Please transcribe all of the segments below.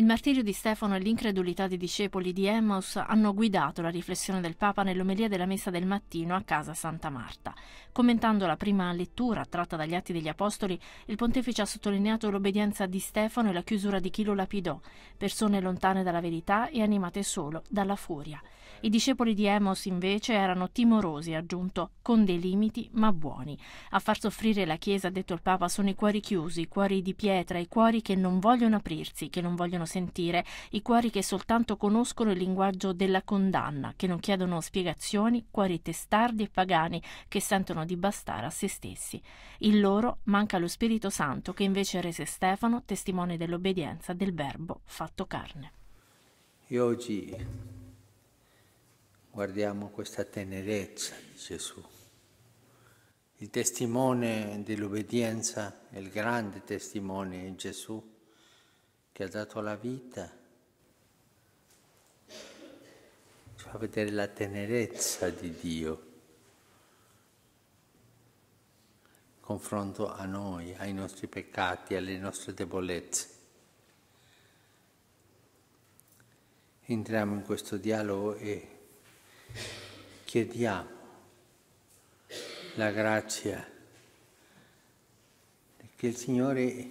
Il martirio di Stefano e l'incredulità dei discepoli di Emmaus hanno guidato la riflessione del Papa nell'omelia della messa del mattino a casa Santa Marta. Commentando la prima lettura tratta dagli Atti degli Apostoli, il pontefice ha sottolineato l'obbedienza di Stefano e la chiusura di chi lo lapidò, persone lontane dalla verità e animate solo dalla furia. I discepoli di Emos invece erano timorosi, aggiunto, con dei limiti ma buoni. A far soffrire la Chiesa, ha detto il Papa, sono i cuori chiusi, i cuori di pietra, i cuori che non vogliono aprirsi, che non vogliono sentire, i cuori che soltanto conoscono il linguaggio della condanna, che non chiedono spiegazioni, cuori testardi e pagani che sentono di bastare a se stessi. In loro manca lo Spirito Santo che invece rese Stefano testimone dell'obbedienza del Verbo fatto carne. E oggi guardiamo questa tenerezza di Gesù. Il testimone dell'obbedienza, il grande testimone è Gesù che ha dato la vita. Ci fa vedere la tenerezza di Dio confronto a noi, ai nostri peccati, alle nostre debolezze. Entriamo in questo dialogo e Chiediamo la grazia che il Signore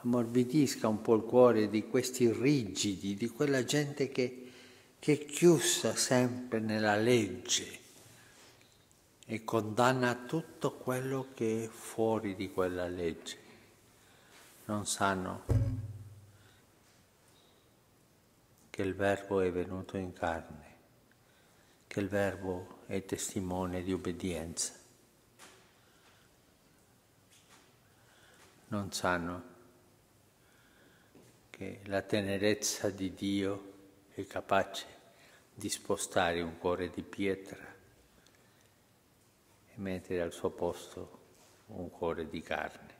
ammorbidisca un po' il cuore di questi rigidi, di quella gente che, che è chiusa sempre nella legge e condanna tutto quello che è fuori di quella legge. Non sanno che il Verbo è venuto in carne, che il Verbo è testimone di obbedienza. Non sanno che la tenerezza di Dio è capace di spostare un cuore di pietra e mettere al suo posto un cuore di carne.